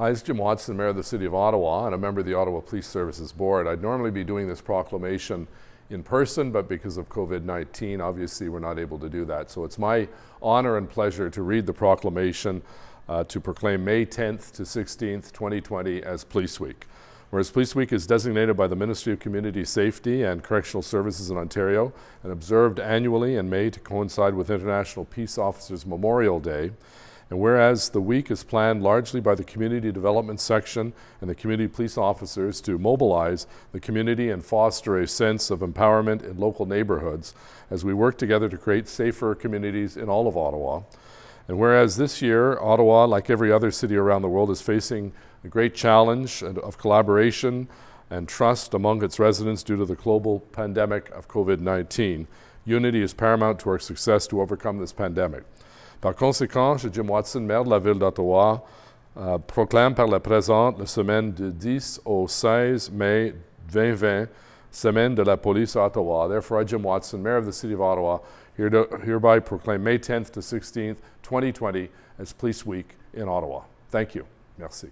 Hi, it's Jim Watson, Mayor of the City of Ottawa, and a member of the Ottawa Police Services Board. I'd normally be doing this proclamation in person, but because of COVID 19, obviously we're not able to do that. So it's my honor and pleasure to read the proclamation uh, to proclaim May 10th to 16th, 2020, as Police Week. Whereas Police Week is designated by the Ministry of Community Safety and Correctional Services in Ontario and observed annually in May to coincide with International Peace Officers Memorial Day, and whereas the week is planned largely by the Community Development Section and the community police officers to mobilize the community and foster a sense of empowerment in local neighborhoods as we work together to create safer communities in all of Ottawa. And whereas this year, Ottawa, like every other city around the world, is facing a great challenge of collaboration and trust among its residents due to the global pandemic of COVID 19. Unity is paramount to our success to overcome this pandemic. Par conséquent, je Jim Watson, maire de la ville d'Ottawa, euh, proclame par la présente la semaine du 10 au 16 mai 2020, semaine de la police à Ottawa. Therefore, I, Jim Watson, mayor of the city of Ottawa, hereby proclaim May 10th to 16th, 2020 as Police Week in Ottawa. Thank you. Merci.